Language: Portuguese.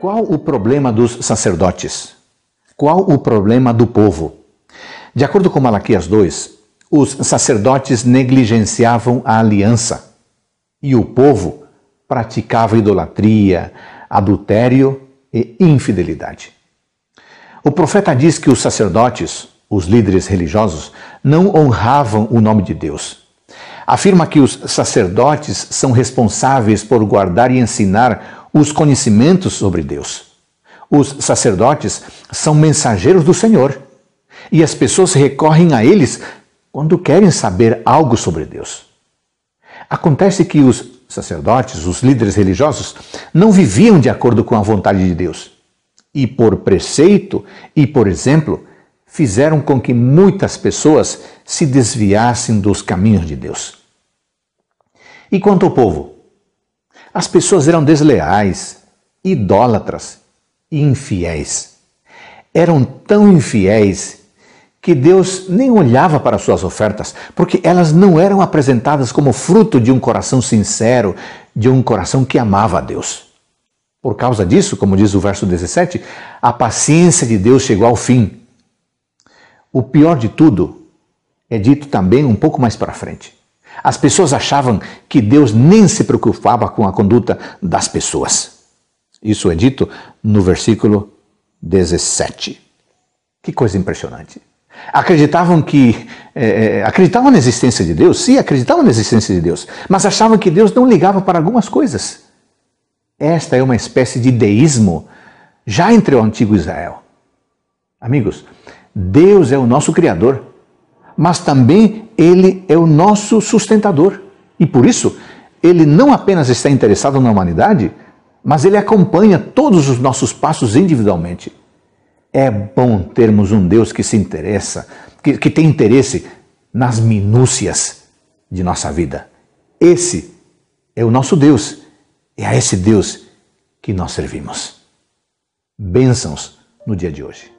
Qual o problema dos sacerdotes? Qual o problema do povo? De acordo com Malaquias 2, os sacerdotes negligenciavam a aliança e o povo praticava idolatria, adultério e infidelidade. O profeta diz que os sacerdotes, os líderes religiosos, não honravam o nome de Deus. Afirma que os sacerdotes são responsáveis por guardar e ensinar os conhecimentos sobre Deus. Os sacerdotes são mensageiros do Senhor e as pessoas recorrem a eles quando querem saber algo sobre Deus. Acontece que os sacerdotes, os líderes religiosos, não viviam de acordo com a vontade de Deus e, por preceito e por exemplo, fizeram com que muitas pessoas se desviassem dos caminhos de Deus. E quanto ao povo? As pessoas eram desleais, idólatras e infiéis. Eram tão infiéis que Deus nem olhava para suas ofertas, porque elas não eram apresentadas como fruto de um coração sincero, de um coração que amava a Deus. Por causa disso, como diz o verso 17, a paciência de Deus chegou ao fim. O pior de tudo é dito também um pouco mais para frente. As pessoas achavam que Deus nem se preocupava com a conduta das pessoas. Isso é dito no versículo 17. Que coisa impressionante. Acreditavam que é, acreditavam na existência de Deus, sim, acreditavam na existência de Deus, mas achavam que Deus não ligava para algumas coisas. Esta é uma espécie de deísmo já entre o antigo Israel. Amigos, Deus é o nosso Criador mas também ele é o nosso sustentador. E por isso, ele não apenas está interessado na humanidade, mas ele acompanha todos os nossos passos individualmente. É bom termos um Deus que se interessa, que, que tem interesse nas minúcias de nossa vida. Esse é o nosso Deus. É a esse Deus que nós servimos. Bênçãos no dia de hoje.